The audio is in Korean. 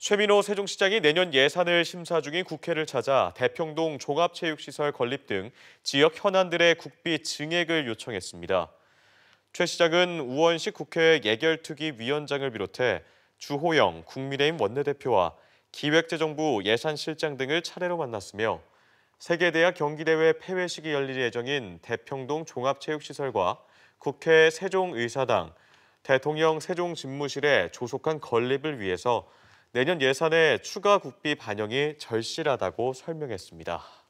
최민호 세종시장이 내년 예산을 심사 중인 국회를 찾아 대평동 종합체육시설 건립 등 지역 현안들의 국비 증액을 요청했습니다. 최 시장은 우원식 국회 예결특위 위원장을 비롯해 주호영 국민의힘 원내대표와 기획재정부 예산실장 등을 차례로 만났으며 세계대학 경기대회 폐회식이 열릴 예정인 대평동 종합체육시설과 국회 세종의사당, 대통령 세종집무실의 조속한 건립을 위해서 내년 예산에 추가 국비 반영이 절실하다고 설명했습니다.